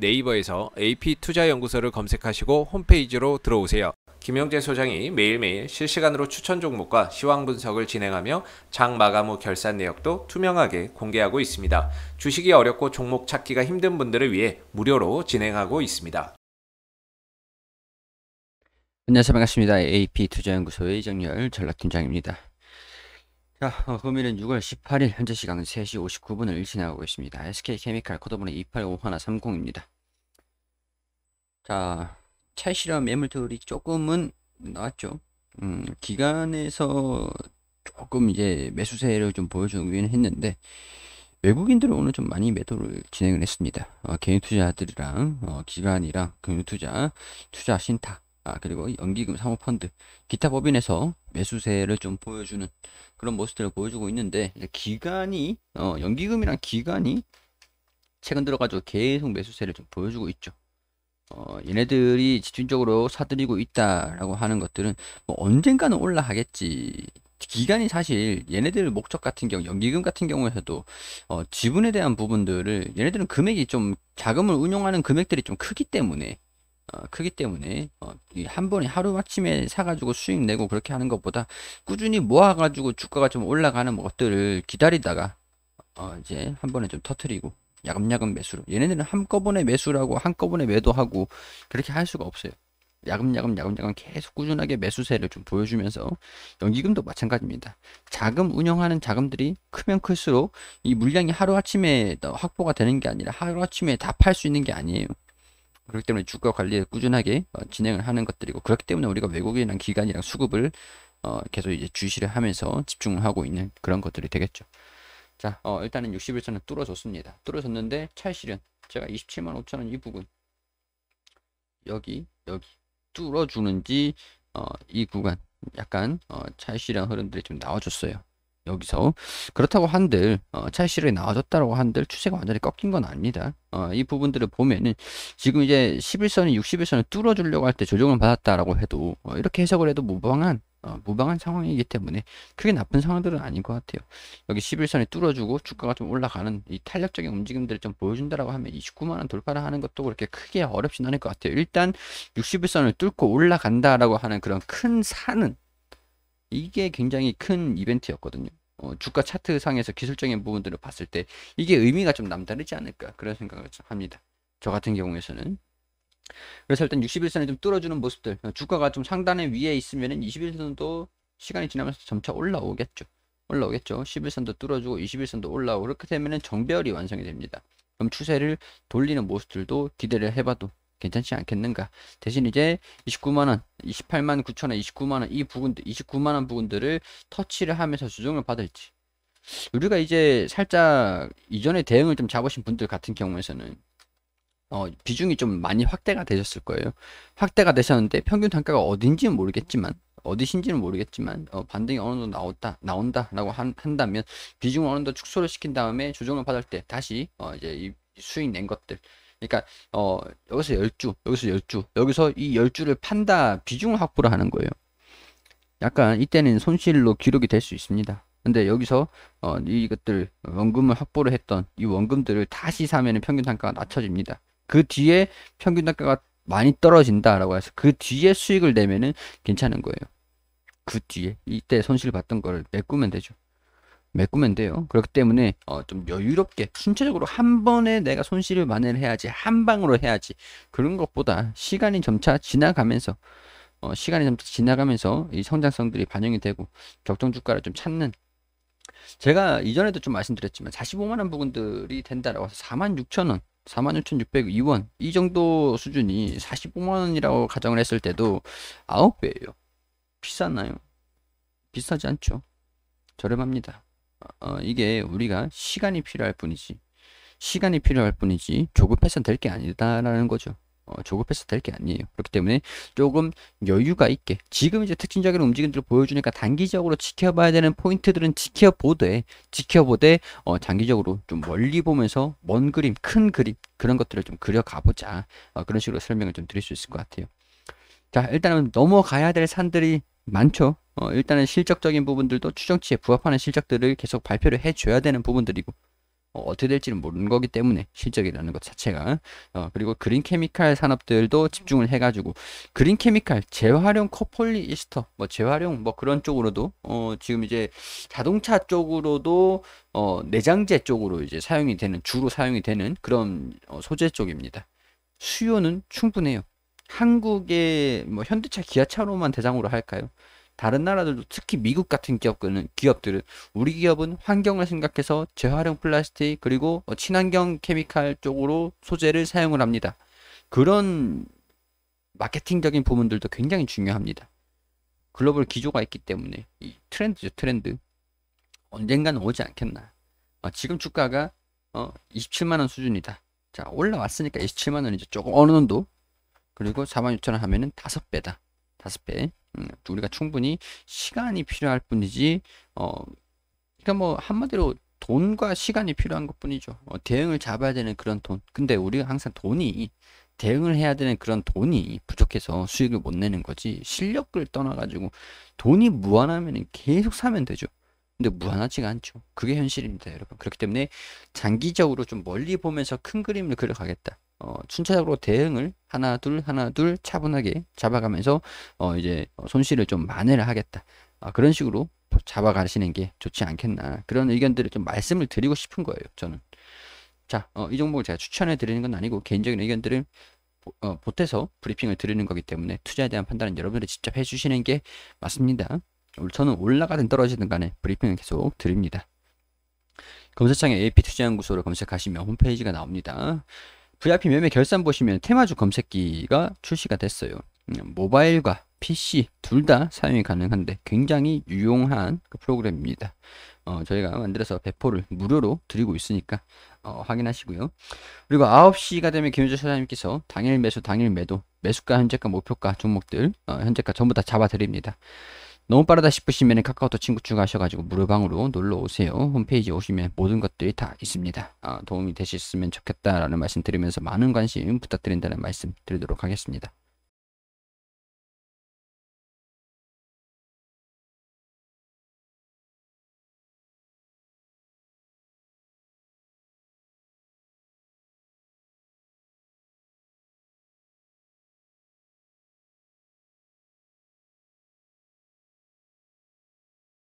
네이버에서 AP투자연구소를 검색하시고 홈페이지로 들어오세요. 김영재 소장이 매일매일 실시간으로 추천 종목과 시황 분석을 진행하며 장 마감 후 결산 내역도 투명하게 공개하고 있습니다. 주식이 어렵고 종목 찾기가 힘든 분들을 위해 무료로 진행하고 있습니다. 안녕하세요. 반갑습니다. AP투자연구소의 이정열 전략팀장입니다. 자, 어, 소미는 6월 18일 현재 시간 3시 59분을 지나가고 있습니다. SK 케미칼 코드번호 285130입니다. 자, 찰실험 매물들이 조금은 나왔죠. 음, 기간에서 조금 이제 매수세를 좀 보여주긴 했는데 외국인들은 오늘 좀 많이 매도를 진행을 했습니다. 어, 개인 투자들이랑 어, 기관이랑 금융 투자, 투자 신탁 아, 그리고 연기금 사모펀드, 기타 법인에서 매수세를 좀 보여주는 그런 모습들을 보여주고 있는데, 기간이, 어, 연기금이랑 기간이 최근 들어가지고 계속 매수세를 좀 보여주고 있죠. 어, 얘네들이 집중적으로 사들이고 있다라고 하는 것들은 뭐 언젠가는 올라가겠지. 기간이 사실 얘네들 목적 같은 경우 연기금 같은 경우에서도 어, 지분에 대한 부분들을 얘네들은 금액이 좀 자금을 운용하는 금액들이 좀 크기 때문에 어, 크기 때문에 어, 한 번에 하루 아침에 사가지고 수익 내고 그렇게 하는 것보다 꾸준히 모아가지고 주가가 좀 올라가는 뭐 것들을 기다리다가 어, 이제 한 번에 좀 터트리고 야금야금 매수로 얘네들은 한꺼번에 매수라고 한꺼번에 매도하고 그렇게 할 수가 없어요. 야금야금 야금야금 계속 꾸준하게 매수세를 좀 보여주면서 연기금도 마찬가지입니다. 자금 운영하는 자금들이 크면 클수록 이 물량이 하루아침에 확보가 되는 게 아니라 하루아침에 다 팔 수 있는 게 아니에요. 그렇기 때문에 주가 관리에 꾸준하게 어, 진행을 하는 것들이고 그렇기 때문에 우리가 외국인이랑 기관이랑 수급을 어, 계속 이제 주시를 하면서 집중을 하고 있는 그런 것들이 되겠죠. 자, 어, 일단은 61선은 뚫어졌습니다. 뚫어졌는데 차실은 제가 27만 5천원 이 부분 여기 여기 뚫어주는지 어, 이 구간 약간 어, 차실한 흐름들이 좀 나와줬어요. 여기서 그렇다고 한들 어, 차익실현 나와졌다고 한들 추세가 완전히 꺾인 건 아닙니다. 어, 이 부분들을 보면은 지금 이제 11선이 60일선을 뚫어주려고 할 때 조정을 받았다라고 해도 어, 이렇게 해석을 해도 무방한 어, 무방한 상황이기 때문에 크게 나쁜 상황들은 아닌 것 같아요. 여기 11선이 뚫어주고 주가가 좀 올라가는 이 탄력적인 움직임들을 좀 보여준다라고 하면 29만원 돌파를 하는 것도 그렇게 크게 어렵진 않을 것 같아요. 일단 61선을 뚫고 올라간다라고 하는 그런 큰 산은 이게 굉장히 큰 이벤트였거든요. 어, 주가 차트 상에서 기술적인 부분들을 봤을 때 이게 의미가 좀 남다르지 않을까 그런 생각을 합니다. 저 같은 경우에서는 그래서 일단 61선을 좀 뚫어주는 모습들 어, 주가가 좀 상단에 위에 있으면 은 21선도 시간이 지나면서 점차 올라오겠죠. 올라오겠죠. 11선도 뚫어주고 21선도 올라오고 그렇게 되면 정배열이 완성이 됩니다. 그럼 추세를 돌리는 모습들도 기대를 해봐도 괜찮지 않겠는가 대신 이제 29만원 28만 9천원 29만원 이 부분들 29만원 부분들을 터치를 하면서 수정을 받을지 우리가 이제 살짝 이전에 대응을 좀 잡으신 분들 같은 경우에서는 어, 비중이 좀 많이 확대가 되셨을 거예요 확대가 되셨는데 평균 단가가 어딘지는 모르겠지만 어디신지는 모르겠지만 어, 반등이 어느 정도 나왔다 나온다라고 한, 다면 비중을 어느 정도 축소를 시킨 다음에 조정을 받을 때 다시 어, 이제 이 수익 낸 것들 그러니까 어 여기서 열주 여기서 열주 여기서 이 열주를 판다 비중을 확보를 하는 거예요 약간 이때는 손실로 기록이 될 수 있습니다 근데 여기서 어, 이것들 원금을 확보를 했던 이 원금들을 다시 사면 평균 단가가 낮춰집니다 그 뒤에 평균 단가가 많이 떨어진다라고 해서 그 뒤에 수익을 내면은 괜찮은 거예요 그 뒤에 이때 손실 을 봤던 거를 메꾸면 되죠 메꾸면 돼요. 그렇기 때문에 어, 좀 여유롭게 순차적으로 한 번에 내가 손실을 만회를 해야지 한 방으로 해야지 그런 것보다 시간이 점차 지나가면서 어, 시간이 점차 지나가면서 이 성장성들이 반영이 되고 적정 주가를 좀 찾는 제가 이전에도 좀 말씀드렸지만 45만원 부근들이 된다라고 해서 46,000원 46,602원 이 정도 수준이 45만원이라고 가정을 했을 때도 9배예요 비싸나요? 비싸지 않죠 저렴합니다 어, 이게 우리가 시간이 필요할 뿐이지 시간이 필요할 뿐이지 조급해서 될 게 아니다라는 거죠. 어, 조급해서 될 게 아니에요. 그렇기 때문에 조금 여유가 있게 지금 이제 특징적인 움직임들을 보여주니까 단기적으로 지켜봐야 되는 포인트들은 지켜보되 지켜보되 어, 장기적으로 좀 멀리 보면서 먼 그림, 큰 그림 그런 것들을 좀 그려가보자 어, 그런 식으로 설명을 좀 드릴 수 있을 것 같아요. 자 일단은 넘어가야 될 산들이 많죠. 어, 일단은 실적적인 부분들도 추정치에 부합하는 실적들을 계속 발표를 해줘야 되는 부분들이고 어, 어떻게 될지는 모르는 거기 때문에 실적이라는 것 자체가 어, 그리고 그린 케미칼 산업들도 집중을 해가지고 그린 케미칼 재활용 코폴리이스터뭐 재활용 뭐 그런 쪽으로도 어, 지금 이제 자동차 쪽으로도 어, 내장재 쪽으로 이제 사용이 되는 주로 사용이 되는 그런 어, 소재 쪽입니다. 수요는 충분해요. 한국의 뭐 현대차, 기아차로만 대상으로 할까요? 다른 나라들도 특히 미국 같은 기업들은 기업들은 우리 기업은 환경을 생각해서 재활용 플라스틱 그리고 뭐 친환경 케미칼 쪽으로 소재를 사용을 합니다. 그런 마케팅적인 부분들도 굉장히 중요합니다. 글로벌 기조가 있기 때문에 이 트렌드죠 트렌드 언젠가는 오지 않겠나 어, 지금 주가가 어, 27만원 수준이다 자 올라왔으니까 27만원이죠 조금 어느 정도 그리고 46,000원 하면은 다섯 배다 다섯 배 음, 우리가 충분히 시간이 필요할 뿐이지, 어, 그러니까 뭐 한마디로 돈과 시간이 필요한 것 뿐이죠. 어, 대응을 잡아야 되는 그런 돈. 근데 우리가 항상 돈이, 대응을 해야 되는 그런 돈이 부족해서 수익을 못 내는 거지, 실력을 떠나가지고 돈이 무한하면 은 계속 사면 되죠. 근데 무한하지가 않죠. 그게 현실입니다, 여러분. 그렇기 때문에 장기적으로 좀 멀리 보면서 큰 그림을 그려가겠다. 어, 순차적으로 대응을 하나 둘 하나 둘 차분하게 잡아가면서 어, 이제 손실을 좀 만회를 하겠다 아, 그런 식으로 잡아가시는 게 좋지 않겠나 그런 의견들을 좀 말씀을 드리고 싶은 거예요 저는 자, 어, 이 종목을 제가 추천해 드리는 건 아니고 개인적인 의견들을 보, 어, 보태서 브리핑을 드리는 거기 때문에 투자에 대한 판단은 여러분들이 직접 해주시는 게 맞습니다. 저는 올라가든 떨어지든 간에 브리핑을 계속 드립니다. 검색창에 AP투자연구소를 검색하시면 홈페이지가 나옵니다. VIP 매매 결산 보시면 테마주 검색기가 출시가 됐어요. 음, 모바일과 PC 둘 다 사용이 가능한데 굉장히 유용한 그 프로그램입니다. 어, 저희가 만들어서 배포를 무료로 드리고 있으니까 어, 확인하시고요. 그리고 9시가 되면 김현주 사장님께서 당일 매수, 당일 매도, 매수가, 현재가, 목표가 종목들, 어, 현재가 전부 다 잡아드립니다. 너무 빠르다 싶으시면 카카오톡 친구 추가하셔가지고 무료방으로 놀러 오세요. 홈페이지 에 오시면 모든 것들이 다 있습니다. 아, 도움이 되셨으면 좋겠다라는 말씀 드리면서 많은 관심 부탁드린다는 말씀 드리도록 하겠습니다.